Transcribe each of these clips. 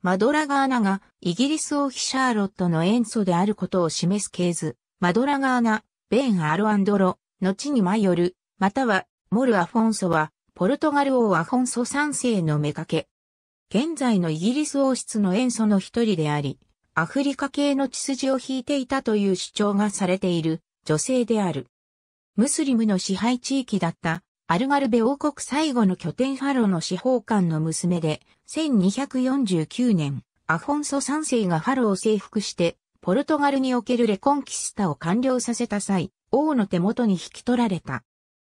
マドラガーナがイギリス王妃シャーロットの塩素であることを示す系図、マドラガーナ、ベン・アロアンドロ、後にマヨル、またはモル・アフォンソは、ポルトガル王アフォンソ3世の目掛け。現在のイギリス王室の塩素の一人であり、アフリカ系の血筋を引いていたという主張がされている女性である。ムスリムの支配地域だったアルガルベ王国最後の拠点ファロの司法官の娘で、1249年、アフォンソ3世がファロを征服して、ポルトガルにおけるレコンキスタを完了させた際、王の手元に引き取られた。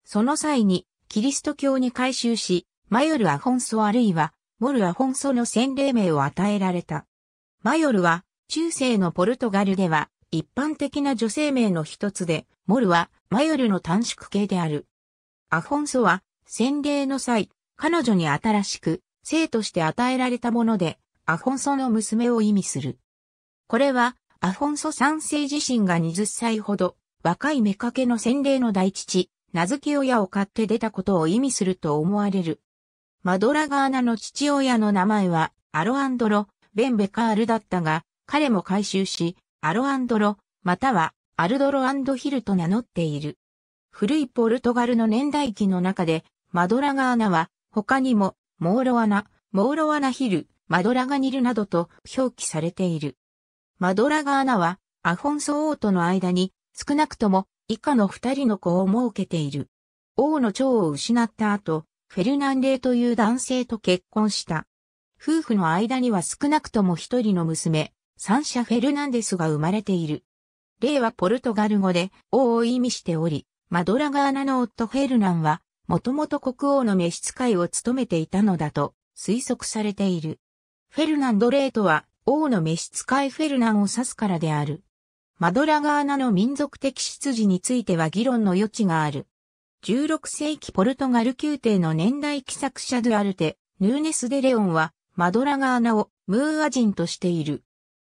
その際に、キリスト教に改宗し、マヨル・アフォンソあるいは、モル・アフォンソの洗礼名を与えられた。マヨルは、中世のポルトガルでは、一般的な女性名の一つで、モルは、マヨルの短縮形である。アフォンソは、洗礼の際、彼女に新しく、生として与えられたもので、アフォンソの娘を意味する。これは、アフォンソ三世自身が20歳ほど、若い妾の洗礼の大父、名付け親を買って出たことを意味すると思われる。マドラガーナの父親の名前は、アロアンドロ、ベンベカールだったが、彼も回収し、アロアンドロ、または、アルドロアンドヒルと名乗っている。古いポルトガルの年代記の中で、マドラガナは、他にも、モーロアナ、モーロアナヒル、マドラガニルなどと表記されている。マドラガナは、アフォンソ王との間に、少なくとも、以下の二人の子を設けている。王の長を失った後、フェルナンデーという男性と結婚した。夫婦の間には少なくとも一人の娘、サンシャ・フェルナンデスが生まれている。例はポルトガル語で王を意味しており、マドラガーナの夫フェルナンは、もともと国王の召使いを務めていたのだと推測されている。フェルナンドレートは王の召使いフェルナンを指すからである。マドラガーナの民族的出自については議論の余地がある。16世紀ポルトガル宮廷の年代記作者ドゥアルテ、ヌーネス・デレオンはマドラガーナをムーア人としている。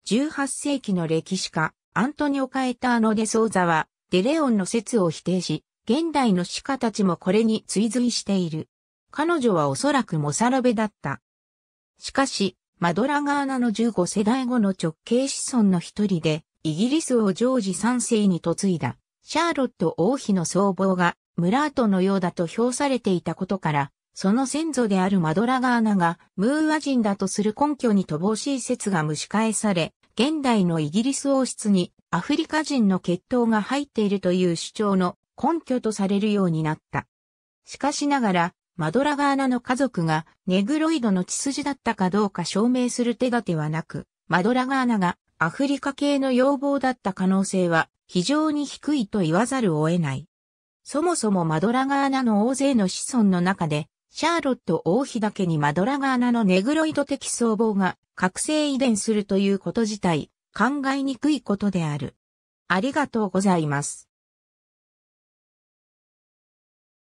18世紀の歴史家、アントニオ・カエターノ・デ・ソーザは、デレオンの説を否定し、現代の鹿たちもこれに追随している。彼女はおそらくモサラベだった。しかし、マドラガーナの15世代後の直系子孫の一人で、イギリスをジョージ3世に嫁いだ、シャーロット王妃の僧帽が、ムラートのようだと評されていたことから、その先祖であるマドラガーナが、ムーア人だとする根拠に乏しい説が蒸し返され、現代のイギリス王室にアフリカ人の血統が入っているという主張の根拠とされるようになった。しかしながら、マドラガーナの家族がネグロイドの血筋だったかどうか証明する手立てはなく、マドラガーナがアフリカ系の要望だった可能性は非常に低いと言わざるを得ない。そもそもマドラガーナの大勢の子孫の中で、シャーロット王妃だけにマドラガーナのネグロイド的相帽が覚醒遺伝するということ自体、考えにくいことである。ありがとうございます。